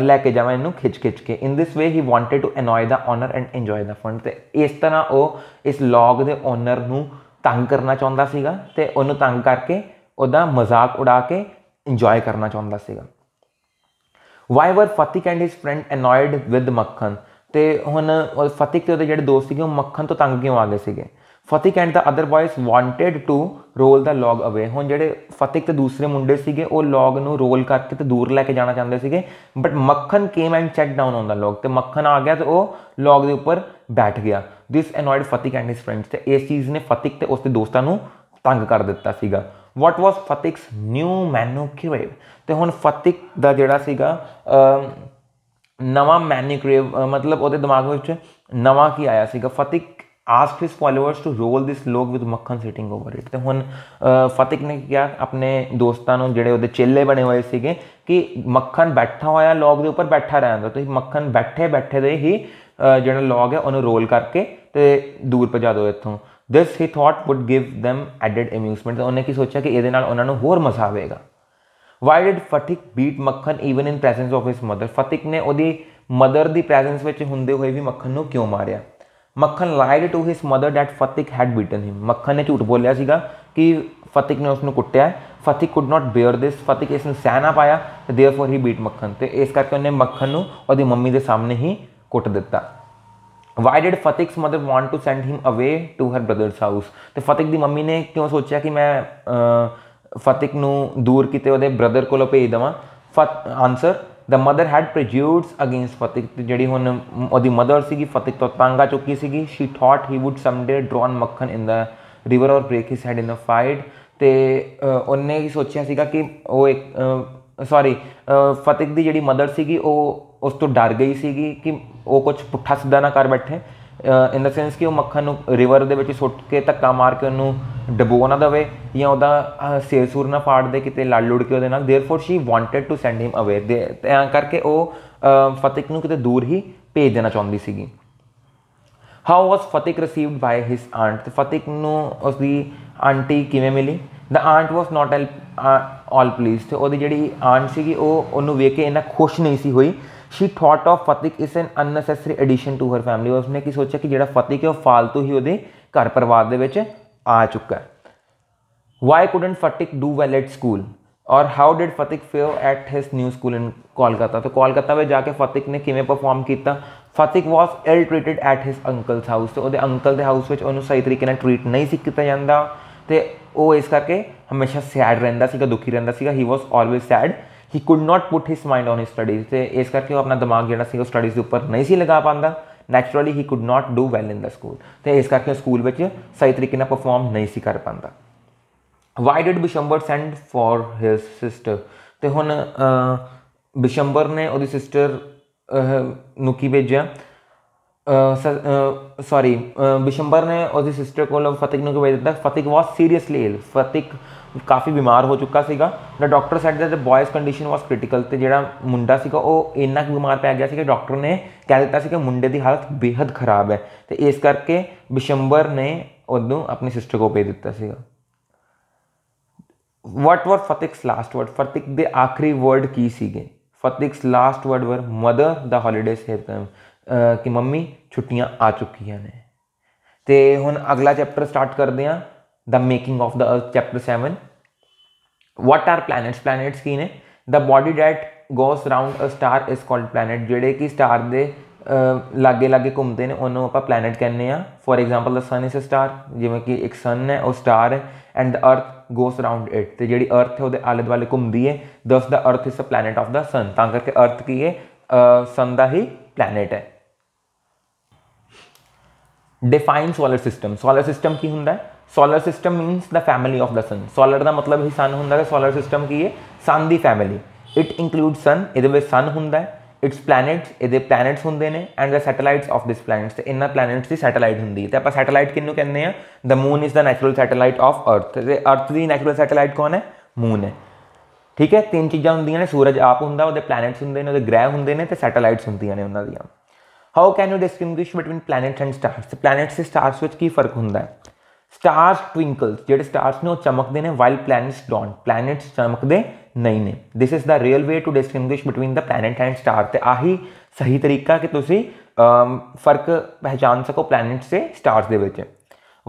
ਲੈ ਕੇ ਜਾਵਾਂ ਇਹਨੂੰ ਖਿੱਚ ਖਿੱਚ ਕੇ in this way he wanted to annoy the owner and enjoy the fun ਤੇ ਇਸ ਤਰ੍ਹਾਂ ਉਹ ਇਸ ਲੌਗ ਦੇ ਓਨਰ ਨੂੰ ਤੰਗ ਕਰਨਾ ਚਾਹੁੰਦਾ ਸੀਗਾ ਤੇ ਉਹਨੂੰ ਤੰਗ ਕਰਕੇ ਉਹਦਾ ਮਜ਼ਾਕ ਉਡਾ ਕੇ ਇੰਜੋਏ ਕਰਨਾ ਚਾਹੁੰਦਾ ਸੀਗਾ why were Phatik and his friend annoyed with Makhan ਤੇ ਹੁਣ ਫਤਿਕ ਤੇ ਉਹਦੇ ਜਿਹੜੇ ਦੋਸਤ ਸੀਗੇ ਉਹ ਮੱਖਣ ਤੋਂ ਤੰਗ ਕਿਉਂ ਆ ਗਏ ਸੀਗੇ Phatik and the other boys wanted to roll the log away ਹੁਣ ਜਿਹੜੇ ਫਤਿਕ ਤੇ ਦੂਸਰੇ ਮੁੰਡੇ ਸੀਗੇ ਉਹ ਲੌਗ ਨੂੰ ਰੋਲ ਕਰਕੇ ਤੇ ਦੂਰ ਲੈ ਕੇ ਜਾਣਾ ਚਾਹੁੰਦੇ ਸੀਗੇ but Makhan came and check down on the log ਤੇ ਮੱਖਣ ਆ ਗਿਆ ਤੇ ਉਹ ਲੌਗ ਦੇ ਉੱਪਰ ਬੈਠ ਗਿਆ this annoyed Phatik and his friends ਤੇ ਇਸ ਚੀਜ਼ ਨੇ ਫਤਿਕ ਤੇ ਉਸਦੇ ਦੋਸਤਾਂ ਨੂੰ ਤੰਗ ਕਰ ਦਿੱਤਾ ਸੀਗਾ ਵਾਟ ਵਾਸ ਫਤਿਕਸ ਨਿਊ ਮੈਨੂਕੇਵ ਤੇ ਹੁਣ ਫਤਿਕ ਦਾ ਜਿਹੜਾ ਸੀਗਾ ਨਵਾਂ ਮੈਨੂਕੇਵ ਮਤਲਬ ਉਹਦੇ ਦਿਮਾਗ ਵਿੱਚ ਨਵਾਂ ਕੀ ਆਇਆ ਸੀਗਾ Phatik ask his followers to roll this log with ਮੱਖਣ ਸਿਟਿੰਗ ਓਵਰ ਇਟ ਤੇ ਹੁਣ ਫਤਿਕ ਨੇ ਕਿਹਾ ਆਪਣੇ ਦੋਸਤਾਂ ਨੂੰ ਜਿਹੜੇ ਉਹਦੇ ਚੇਲੇ ਬਣੇ ਹੋਏ ਸੀਗੇ ਕਿ ਮੱਖਣ ਬੈਠਾ ਹੋਇਆ ਲੋਗ ਦੇ ਉੱਪਰ ਬੈਠਾ ਰਹਿੰਦਾ ਤੇ ਮੱਖਣ ਬੈਠੇ ਬੈਠੇ ਦੇ ਹੀ ਜਿਹੜਾ ਲੋਗ ਹੈ ਉਹਨੂੰ ਰੋਲ ਕਰਕੇ ਤੇ ਦੂਰ ਪਜਾ ਦੋ ਇੱਥੋਂ this he thought would give them added amusement ਉਹਨੇ ਕੀ ਸੋਚਿਆ ਕਿ ਇਹਦੇ ਨਾਲ ਉਹਨਾਂ ਨੂੰ ਹੋਰ ਮਜ਼ਾ ਆਵੇਗਾ why did Phatik beat Makhan even in presence of his mother Phatik ਨੇ ਉਹਦੀ ਮਦਰ ਦੀ ਪ੍ਰੈਜ਼ੈਂਸ ਵਿੱਚ ਹੁੰਦੇ ਹੋਏ ਵੀ ਮੱਖਣ ਨੂੰ ਕਿਉਂ ਮਾਰਿਆ Makhan lied to his mother that Phatik had beaten him Makhan ਨੇ ਝੂਠ ਬੋਲਿਆ ਸੀਗਾ ਕਿ ਫਤਿਕ ਨੇ ਉਸ ਨੂੰ ਕੁੱਟਿਆ ਫਤਿਕ ਕੁਡ ਨਾਟ ਬੇਅਰ ਦਿਸ ਫਤਿਕ ਇਸ ਨੂੰ ਸਹਿਣਾ ਪਾਇਆ ਤੇ देयरफॉर ਹੀ ਬੀਟ ਮੱਖਣ ਤੇ ਇਸ ਕਰਕੇ ਉਹਨੇ ਮੱਖਣ ਨੂੰ ਉਹਦੀ ਮੰਮੀ ਦੇ ਸਾਹਮਣੇ ਹੀ ਕੁੱਟ ਦਿੱਤਾ why did Phatik's mother want to send him away to Har brothers house ਤੇ ਫਤਿਕ ਦੀ ਮੰਮੀ ਨੇ ਕਿਉਂ ਸੋਚਿਆ ਕਿ ਮੈਂ ਫਤਿਕ ਨੂੰ ਦੂਰ ਕਿਤੇ ਉਹਦੇ ਬ੍ਰਦਰ ਕੋਲ ਭੇਜ ਦਵਾਂ ਫਤ answer the mother had prejudice against Phatik ਜਿਹੜੀ ਹੁਣ ਉਹਦੀ ਮਦਰ ਸੀਗੀ ਫਤਿਕ ਤੋਂ ਤੰਗ ਆ ਚੁੱਕੀ ਸੀਗੀ she thought he would someday drown Makhan in the river or break his head in a fight ਤੇ ਉਹਨੇ ਹੀ ਸੋਚਿਆ ਸੀਗਾ ਕਿ ਉਹ ਇੱਕ ਸੌਰੀ ਫਤਿਕ ਦੀ ਜਿਹੜੀ ਮਦਰ ਸੀਗੀ ਉਹ ਉਸ ਤੋਂ ਡਰ ਗਈ ਸੀਗੀ ਕਿ ਉਹ ਕੁਝ ਪੁੱਠਾ ਸਿੱਧਾ ਨਾ ਕਰ ਬੈਠੇ ਇਨ ਦਾ ਸੈਂਸ ਕਿ ਉਹ ਮੱਖਣ ਨੂੰ ਰਿਵਰ ਦੇ ਵਿੱਚ ਸੁੱਟ ਕੇ ਧੱਕਾ ਮਾਰ ਕੇ ਉਹਨੂੰ ਡਬੋ ਨਾ ਦਵੇ ਜਾਂ ਉਹਦਾ ਸਿਰ ਸੂਰ ਨਾ ਫਾੜ ਦੇ ਕਿਤੇ ਲੜ ਲੁੜ ਕੇ ਉਹਦੇ ਨਾਲ therefore she wanted to send him away ਦੇ ਤਾਂ ਕਰਕੇ ਉਹ ਫਤਿਕ ਨੂੰ ਕਿਤੇ ਦੂਰ ਹੀ ਭੇਜ ਦੇਣਾ ਚਾਹੁੰਦੀ ਸੀਗੀ how was Phatik received by his aunt Phatik ਨੂੰ ਉਸ ਦੀ ਆਂਟੀ ਕਿਵੇਂ ਮਿਲੀ ਦਾ ਆਂਟ ਵਾਸ ਨਾਟ ਆਲ ਪਲੀਸਡ ਉਹਦੀ ਜਿਹੜੀ ਆਂਟ ਸੀਗੀ ਉਹ ਉਹਨੂੰ ਵੇਖ ਕੇ ਇੰਨਾ ਖੁਸ਼ ਨਹੀਂ ਸੀ ਹੋਈ Shri thought of Phatik as an unnecessary addition to her family ਉਸਨੇ ਕੀ ਸੋਚਿਆ ਕਿ ਜਿਹੜਾ ਫਤਿਕ ਹੈ ਉਹ ਫालतू ਹੀ ਉਹਦੇ ਘਰ ਪਰਿਵਾਰ ਦੇ ਵਿੱਚ ਆ ਚੁੱਕਾ ਹੈ why couldn't Phatik do well at school or how did Phatik fare at his new school in Kolkata ਤਾਂ ਕੋਲਕਾਤਾ ਵਿੱਚ ਜਾ ਕੇ ਫਤਿਕ ਨੇ ਕਿਵੇਂ ਪਰਫਾਰਮ ਕੀਤਾ Phatik was ill treated at his uncle's house ਤੇ ਉਹਦੇ ਅੰਕਲ ਦੇ ਹਾਊਸ ਵਿੱਚ ਉਹਨੂੰ ਸਹੀ ਤਰੀਕੇ ਨਾਲ ਟ੍ਰੀਟ ਨਹੀਂ ਸੀ ਕੀਤਾ ਜਾਂਦਾ ਤੇ ਉਹ ਇਸ ਕਰਕੇ ਹਮੇਸ਼ਾ ਸੈਡ ਰਹਿੰਦਾ ਸੀਗਾ ਦੁਖੀ ਰਹਿੰਦਾ ਸੀਗਾ he was always sad he could not put his mind on his studies ਤੇ ਇਸ ਕਰਕੇ ਉਹ ਆਪਣਾ ਦਿਮਾਗ ਜਿਹੜਾ ਸੀ ਉਹ ਸਟੱਡੀਜ਼ ਦੇ ਉੱਪਰ ਨਹੀਂ ਸੀ ਲਗਾ ਪਾਉਂਦਾ naturally he could not do well in the school ਤੇ ਇਸ ਕਰਕੇ ਸਕੂਲ ਵਿੱਚ ਸਹੀ ਤਰੀਕੇ ਨਾਲ ਪਰਫਾਰਮ ਨਹੀਂ ਸੀ ਕਰ ਪਾਉਂਦਾ why did Bishambhar send for his sister ਤੇ ਹੁਣ ਬਿਸ਼ੰਬਰ ਨੇ ਉਹਦੀ ਸਿਸਟਰ ਨੂੰ ਕੀ ਭੇਜਿਆ ਸੌਰੀ ਬਿਸ਼ੰਬਰ ਨੇ ਉਹਦੀ ਸਿਸਟਰ ਕੋਲ ਫਤਿਕ ਨੂੰ ਭੇਜ ਦਿੱਤਾ ਫਤਿਕ ਵਾਸ ਸੀਰੀਅਸਲੀ ਇਲ ਫਤਿਕ ਕਾਫੀ ਬਿਮਾਰ ਹੋ ਚੁੱਕਾ ਸੀਗਾ the doctor said that the boy's condition was critical ਤੇ ਜਿਹੜਾ ਮੁੰਡਾ ਸੀਗਾ ਉਹ ਇੰਨਾ ਕੁ ਬਿਮਾਰ ਪੈ ਗਿਆ ਸੀ ਕਿ ਡਾਕਟਰ ਨੇ ਕਹਿ ਦਿੱਤਾ ਸੀ ਕਿ ਮੁੰਡੇ ਦੀ ਹਾਲਤ ਬੇहद ਖਰਾਬ ਹੈ ਤੇ ਇਸ ਕਰਕੇ ਬਿਸ਼ੰਬਰ ਨੇ ਉਹਨੂੰ ਆਪਣੀ ਸਿਸਟਰ ਕੋ ਭੇਜ ਦਿੱਤਾ ਸੀਗਾ ਵਾਟ ਵਰ ਫਤਿਕਸ ਲਾਸਟ ਵਰਡ ਫਤਿਕ ਦੇ ਆਖਰੀ ਵਰਡ ਕੀ ਸੀਗੇ Phatik's last words were mother the holidays have come ਕਿ ਮੰਮੀ ਛੁੱਟੀਆਂ ਆ ਚੁੱਕੀਆਂ ਨੇ ਤੇ ਹੁਣ ਅਗਲਾ ਚੈਪਟਰ ਸਟਾਰਟ ਕਰਦੇ ਆਂ the making of the earth chapter 7 what are planets planets ਕੀ ਨੇ the body that goes round a star is called planet ਜਿਹੜੇ ਕਿ ਸਟਾਰ ਦੇ ਲਾਗੇ ਲਾਗੇ ਘੁੰਮਦੇ ਨੇ ਉਹਨੂੰ ਆਪਾਂ planet ਕਹਿੰਦੇ ਆ for example the sun is a star ਜਿਵੇਂ ਕਿ ਇੱਕ sun ਹੈ ਉਹ star ਹੈ and the earth goes round it ਤੇ ਜਿਹੜੀ earth ਹੈ ਉਹਦੇ ਆਲੇ ਦੁਆਲੇ ਘੁੰਮਦੀ ਹੈ thus the earth is a planet of the sun ਤਾਂ ਕਰਕੇ earth ਕੀ ਹੈ sun ਦਾ ਹੀ planet ਹੈ define solar system solar system ਕੀ ਹੁੰਦਾ ਹੈ solar system means the family of the sun solar का मतलब ही सन होंगे सोलर सिस्टम की है सन की फैमिली इट इंक्लूड सन ये सन हों इट्स प्लैनेट्स ये प्लैनेट्स होंगे ने and the satellites of this planets इन्होंने प्लैनेट्स की सैटेलाइट होंगी तो आप सैटेलाइट किनू कहने the moon is the natural satellite of earth earth की नैचुरल सैटेलाइट कौन है मून है ठीक है तीन चीज़ा होंगे ने सूरज आप होंगे वो प्लैनेट्स होंगे ने ग्रह होंगे ने तो सैटेलाइट्स होंगे ने उन्होंने how can you distinguish between planets and stars planets से स्टार्स में की फर्क होंगे स्टार्स ट्विंकल्स जेडे स्टार्स ने चमकते हैं वाइल प्लैनेट्स डॉन प्लैनेट्स चमकते नहीं ने this is the real way to distinguish between the planet and star तो आही सही तरीका कि तुम फर्क पहचान सको प्लैनेट से स्टार्स के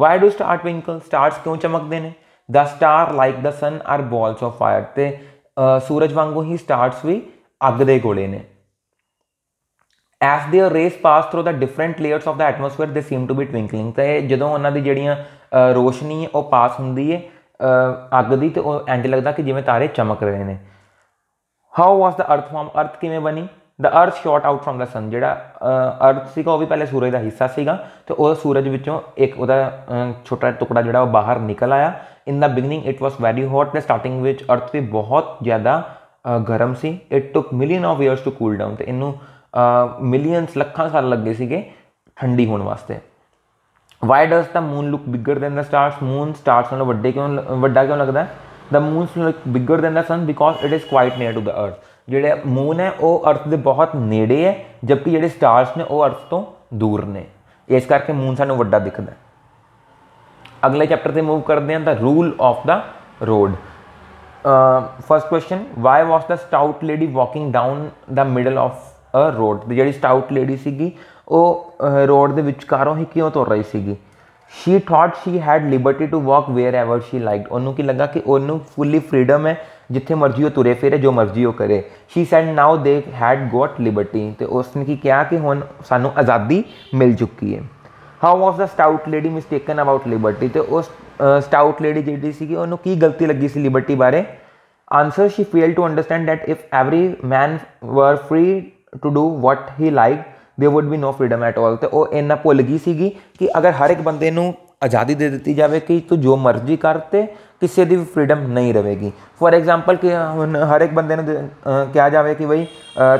why do star twinkle stars क्यों चमकते हैं the star like the sun are balls of fire तो सूरज वागू ही स्टार्स भी अग दे गोले ने as the rays pass through the different layers of the atmosphere they seem to be twinkling ਤੇ ਜਦੋਂ ਉਹਨਾਂ ਦੀ ਜਿਹੜੀਆਂ ਰੋਸ਼ਨੀ ਉਹ ਪਾਸ ਹੁੰਦੀ ਹੈ ਅੱਗ ਦੀ ਤੇ ਉਹ ਇੰਜ ਲੱਗਦਾ ਕਿ ਜਿਵੇਂ ਤਾਰੇ ਚਮਕ ਰਹੇ ਨੇ ਹਾਊ ਵਾਸ ਦਾ ਅਰਥ ਫਾਰਮ ਅਰਥ ਕਿਵੇਂ ਬਣੀ the earth shot out from the sun ਜਿਹੜਾ ਅਰਥ ਸੀਗਾ ਉਹ ਵੀ ਪਹਿਲੇ ਸੂਰਜ ਦਾ ਹਿੱਸਾ ਸੀਗਾ ਤੇ ਉਹ ਸੂਰਜ ਵਿੱਚੋਂ ਇੱਕ ਉਹਦਾ ਛੋਟਾ ਟੁਕੜਾ ਜਿਹੜਾ ਉਹ ਬਾਹਰ ਨਿਕਲ ਆਇਆ in the beginning it was very hot the starting ਵਿੱਚ ਅਰਥ ਵੀ ਬਹੁਤ ਜ਼ਿਆਦਾ ਗਰਮ ਸੀ it took million of years to cool down ਤੇ ਇਹਨੂੰ ਮਿਲੀਅਨਸ ਲੱਖਾਂ ਸਾਲ ਲੱਗੇ ਸੀਗੇ ਠੰਡੀ ਹੋਣ ਵਾਸਤੇ why does the moon look bigger than the stars moon stars ਨਾਲੋਂ ਵੱਡੇ ਕਿਉਂ ਵੱਡਾ ਕਿਉਂ ਲੱਗਦਾ the moon look bigger than the sun because it is quite near to the earth ਜਿਹੜੇ ਮੂਨ ਹੈ ਉਹ ਅਰਥ ਦੇ ਬਹੁਤ ਨੇੜੇ ਹੈ ਜਦਕਿ ਜਿਹੜੇ ਸਟਾਰਸ ਨੇ ਉਹ ਅਰਥ ਤੋਂ ਦੂਰ ਨੇ ਇਸ ਕਰਕੇ ਮੂਨ ਸਾਨੂੰ ਵੱਡਾ ਦਿਖਦਾ ਅਗਲੇ ਚੈਪਟਰ ਤੇ ਮੂਵ ਕਰਦੇ ਹਾਂ the rule of the road first question why was the stout lady walking down the middle of a road ਦੀ ਜਿਹੜੀ ਸਟਾਊਟ ਲੇਡੀ ਸੀਗੀ ਉਹ ਰੋਡ ਦੇ ਵਿਚਕਾਰੋਂ ਹੀ ਕਿਉਂ ਤੁਰ ਰਹੀ ਸੀਗੀ she thought she had liberty to walk wherever she liked ਉਹਨੂੰ ਕੀ ਲੱਗਾ ਕਿ ਉਹਨੂੰ ਫੁੱਲੀ ਫਰੀडम ਹੈ ਜਿੱਥੇ ਮਰਜ਼ੀ ਉਹ ਤੁਰੇ ਫਿਰੇ ਜੋ ਮਰਜ਼ੀ ਉਹ ਕਰੇ ਸ਼ੀ ਸੈਡ ਨਾਓ ਦੇ ਹੈਡ ਗੋਟ ਲਿਬਰਟੀ ਤੇ ਉਸਨੇ ਕੀ ਕਿਹਾ ਕਿ ਹੁਣ ਸਾਨੂੰ ਆਜ਼ਾਦੀ ਮਿਲ ਚੁੱਕੀ ਹੈ how was the stout lady mistaken about liberty ਤੇ ਉਸ ਸਟਾਊਟ ਲੇਡੀ ਜਿਹੜੀ ਸੀਗੀ ਉਹਨੂੰ ਕੀ ਗਲਤੀ ਲੱਗੀ ਸੀ ਲਿਬਰਟੀ ਬਾਰੇ answer she fail to understand that if every man were free to do what he like there would be no freedom at all ਤੇ ਉਹ ਇੰਨਾ ਭੁੱਲ ਗਈ ਸੀਗੀ ਕਿ ਅਗਰ ਹਰ ਇੱਕ ਬੰਦੇ ਨੂੰ ਆਜ਼ਾਦੀ ਦੇ ਦਿੱਤੀ ਜਾਵੇ ਕਿ ਤੂੰ ਜੋ ਮਰਜ਼ੀ ਕਰ ਤੇ ਕਿਸੇ ਦੀ ਵੀ ਫਰੀडम ਨਹੀਂ ਰਹੇਗੀ ਫੋਰ ਐਗਜ਼ਾਮਪਲ ਕਿ ਹਰ ਇੱਕ ਬੰਦੇ ਨੂੰ ਕਿਹਾ ਜਾਵੇ ਕਿ ਬਈ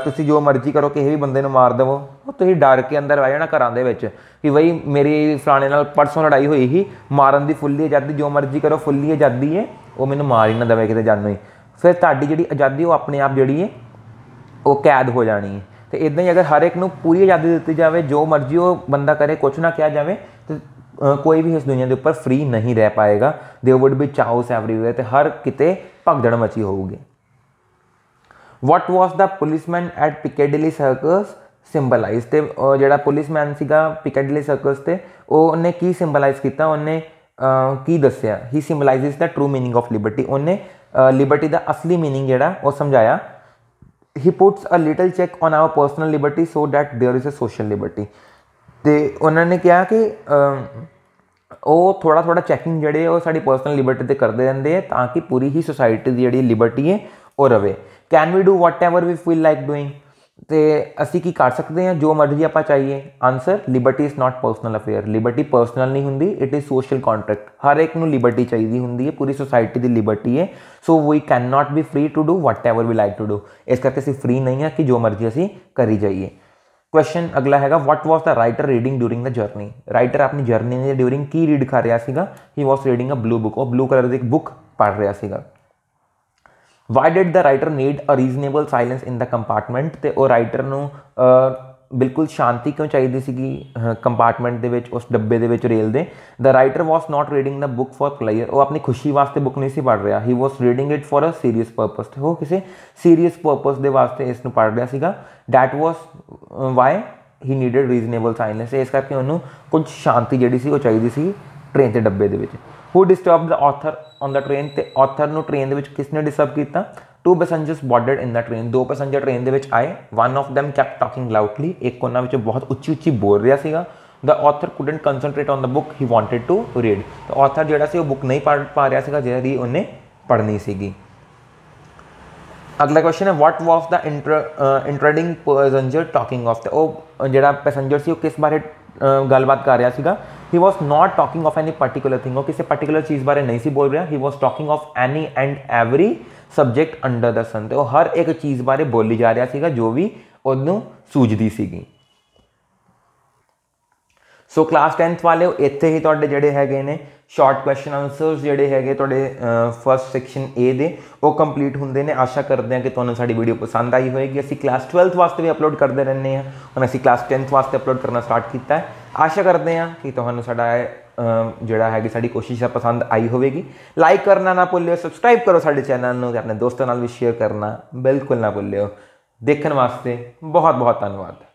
ਤੁਸੀਂ ਜੋ ਮਰਜ਼ੀ ਕਰੋ ਕਿਸੇ ਵੀ ਬੰਦੇ ਨੂੰ ਮਾਰ ਦੇਵੋ ਤੁਸੀਂ ਡਰ ਕੇ ਅੰਦਰ ਆ ਜਾਣਾ ਘਰਾਂ ਦੇ ਵਿੱਚ ਕਿ ਬਈ ਮੇਰੀ ਫਲਾਣੇ ਨਾਲ ਪਰਸੋਂ ਲੜਾਈ ਹੋਈ ਸੀ ਮਾਰਨ ਦੀ ਫੁੱਲੀ ਆਜ਼ਾਦੀ ਜੋ ਮਰਜ਼ੀ ਕਰੋ ਫੁੱਲੀ ਆਜ਼ਾਦੀ ਹੈ ਉਹ ਮੈਨੂੰ ਮਾਰ ਹੀ ਨਾ ਦੇਵੇ ਕਿਤੇ ਜਾਣ ਨੂੰ ਫਿਰ ਤੁਹਾਡੀ ਜਿਹੜੀ ਆਜ਼ਾਦੀ ਉਹ ਆਪਣੇ ਆਪ ਜਿਹੜੀ ਹੈ ਉਹ ਕੈਦ ਹੋ ਜਾਣੀ ਹੈ ਤੇ ਇਦਾਂ ਹੀ ਅਗਰ ਹਰ ਇੱਕ ਨੂੰ ਪੂਰੀ ਆਜ਼ਾਦੀ ਦਿੱਤੀ ਜਾਵੇ ਜੋ ਮਰਜ਼ੀ ਉਹ ਬੰਦਾ ਕਰੇ ਕੁਝ ਨਾ ਕਿਹਾ ਜਾਵੇ ਤੇ ਕੋਈ ਵੀ ਇਸ ਦੁਨੀਆ ਦੇ ਉੱਪਰ ਫ੍ਰੀ ਨਹੀਂ ਰਹਿ ਪਾਏਗਾ ਦੇ ਵੁੱਡ ਬੀ ਚਾਓਸ ਐਵਰੀਵੇਅਰ ਤੇ ਹਰ ਕਿਤੇ ਭਗਦੜ ਮਚੀ ਹੋਊਗੀ what was the policeman at Piccadilly Circus symbolize ਤੇ ਜਿਹੜਾ ਪੁਲਿਸਮੈਨ ਸੀਗਾ ਪਿਕੈਡਿਲੀ ਸਰਕਸ ਤੇ ਉਹ ਕੀ ਸਿੰਬਲਾਈਜ਼ ਕੀਤਾ ਉਹਨੇ ਕੀ ਦੱਸਿਆ he symbolizes the true meaning of liberty ਉਹਨੇ ਲਿਬਰਟੀ ਦਾ ਅਸਲੀ ਮੀਨਿੰਗ ਜਿਹੜਾ ਉਹ ਸਮਝਾਇਆ he puts a little check on our personal liberty so that there is a social liberty ਤੇ ਉਹਨਾਂ ਨੇ ਕਿਹਾ ਕਿ ਉਹ ਥੋੜਾ ਥੋੜਾ ਚੈਕਿੰਗ ਜਿਹੜੇ ਉਹ ਸਾਡੀ ਪਰਸਨਲ ਲਿਬਰਟੀ ਤੇ ਕਰਦੇ ਰਹਿੰਦੇ ਆ ਤਾਂ ਕਿ ਪੂਰੀ ਹੀ ਸੋਸਾਇਟੀ ਦੀ ਜਿਹੜੀ ਲਿਬਰਟੀ ਹੈ ਉਹ ਰਵੇ can we do whatever we feel like doing ਤੇ ਅਸੀਂ ਕੀ ਕਰ ਸਕਦੇ ਹਾਂ ਜੋ ਮਰਜ਼ੀ ਆਪਾਂ ਚਾਹੀਏ answer liberty is not personal affair liberty personal ਨਹੀਂ ਹੁੰਦੀ ਇਟ ਇਜ਼ ਸੋਸ਼ਲ ਕੰਟਰੈਕਟ ਹਰ ਇੱਕ ਨੂੰ ਲਿਬਰਟੀ ਚਾਹੀਦੀ ਹੁੰਦੀ ਹੈ ਪੂਰੀ ਸੋਸਾਇਟੀ ਦੀ ਲਿਬਰਟੀ ਹੈ so we can not be free to do whatever we like to do ਇਸ ਕਰਕੇ ਅਸੀਂ ਫ੍ਰੀ ਨਹੀਂ ਹਾਂ ਕਿ ਜੋ ਮਰਜ਼ੀ ਅਸੀਂ ਕਰੀ ਜਾਈਏ ਕੁਐਸਚਨ ਅਗਲਾ ਹੈਗਾ what was the writer reading during the journey writer ਆਪਣੀ ਜਰਨੀ ਦੇ ਡੂਰਿੰਗ ਕੀ ਰੀਡ ਕਰ ਰਿਹਾ ਸੀਗਾ he was reading a blue book ਉਹ ਬਲੂ ਕਲਰ ਦੀ ਇੱਕ ਬੁੱਕ ਪੜ੍ਹ ਰਿਹਾ ਸੀਗਾ why did the writer need a reasonable silence in the compartment ਤੇ ਉਹ ਰਾਈਟਰ ਨੂੰ ਬਿਲਕੁਲ ਸ਼ਾਂਤੀ ਕਿਉਂ ਚਾਹੀਦੀ ਸੀਗੀ ਕੰਪਾਰਟਮੈਂਟ ਦੇ ਵਿੱਚ ਉਸ ਡੱਬੇ ਦੇ ਵਿੱਚ ਰੇਲ ਦੇ the writer was not reading the book for pleasure ਉਹ ਆਪਣੀ ਖੁਸ਼ੀ ਵਾਸਤੇ ਬੁੱਕ ਨਹੀਂ ਸੀ ਪੜ੍ਹ ਰਿਹਾ he was reading it for a serious purpose ਤੇ ਉਹ ਕਿਸੇ ਸੀਰੀਅਸ ਪਰਪਸ ਦੇ ਵਾਸਤੇ ਇਸ ਨੂੰ ਪੜ੍ਹ ਰਿਹਾ ਸੀਗਾ that was why he needed reasonable silence ਇਸ ਕਰਕੇ ਉਹਨੂੰ ਕੁਝ ਸ਼ਾਂਤੀ ਜਿਹੜੀ ਸੀ ਉਹ ਚਾਹੀਦੀ ਸੀ ट्रेन के डब्बे who disturbed the author on the train तो ऑथर न ट्रेन किसने डिस्टर्ब किया two passengers boarded in the train दो पैसेंजर ट्रेन के आए one of them kept talking loudly एक उन्होंने बहुत उची उच्ची बोल रहा है the author couldn't concentrate on the book he wanted to read तो ऑथर जरा बुक नहीं पढ़ पा रहा जी उन्हें पढ़नी सी अगला क्वेश्चन है what was the inter interrupting passenger talking of the जो पैसेंजर से किस बारे ਗੱਲਬਾਤ ਕਰ ਰਿਹਾ ਸੀਗਾ he was not talking of any particular thing ਉਹ ਕਿਸੇ ਪਾਰਟਿਕੂਲਰ ਚੀਜ਼ ਬਾਰੇ ਨਹੀਂ ਸੀ ਬੋਲ ਰਿਹਾ he was talking of any and every subject under the sun ਤੇ ਉਹ ਹਰ ਇੱਕ ਚੀਜ਼ ਬਾਰੇ ਬੋਲੀ ਜਾ ਰਿਹਾ ਸੀਗਾ ਜੋ ਵੀ ਉਹਨੂੰ ਸੂਝਦੀ ਸੀਗੀ ਸੋ ਕਲਾਸ 10th ਵਾਲਿਓ ਇੱਥੇ ਹੀ ਤੁਹਾਡੇ ਜਿਹੜੇ ਹੈਗੇ ਨੇ ਸ਼ਾਰਟ ਕੁਐਸਚਨ ਆਨਸਰਸ ਜਿਹੜੇ ਹੈਗੇ ਤੁਹਾਡੇ ਫਰਸਟ ਸੈਕਸ਼ਨ A ਦੇ ਉਹ ਕੰਪਲੀਟ ਹੁੰਦੇ ਨੇ ਆਸ਼ਾ ਕਰਦੇ ਹਾਂ ਕਿ ਤੁਹਾਨੂੰ ਸਾਡੀ ਵੀਡੀਓ ਪਸੰਦ ਆਈ ਹੋਵੇਗੀ ਅਸੀਂ ਕਲਾਸ 12th ਵਾਸਤੇ ਵੀ ਅਪਲੋਡ ਕਰਦੇ ਰਹਿੰਦੇ ਹਾਂ ਹੁਣ ਅਸੀਂ ਕਲਾਸ 10th ਵਾਸਤੇ ਅਪਲੋਡ ਕਰਨਾ ਸਟਾਰਟ ਕੀਤਾ ਹੈ ਆਸ਼ਾ ਕਰਦੇ ਹਾਂ ਕਿ ਤੁਹਾਨੂੰ ਸਾਡਾ ਜਿਹੜਾ ਹੈਗੀ ਸਾਡੀ ਕੋਸ਼ਿਸ਼ ਆ ਪਸੰਦ ਆਈ ਹੋਵੇਗੀ ਲਾਈਕ ਕਰਨਾ ਨਾ ਭੁੱਲਿਓ ਸਬਸਕ੍ਰਾਈਬ ਕਰੋ ਸਾਡੇ ਚੈਨਲ ਨੂੰ ਤੇ ਆਪਣੇ ਦੋਸਤਾਂ ਨਾਲ ਵੀ ਸ਼ੇਅਰ ਕਰਨਾ ਬਿਲਕੁਲ ਨਾ ਭੁੱਲਿਓ ਦੇਖਣ ਵਾਸਤੇ ਬਹੁਤ ਬਹੁਤ ਧੰਨਵਾਦ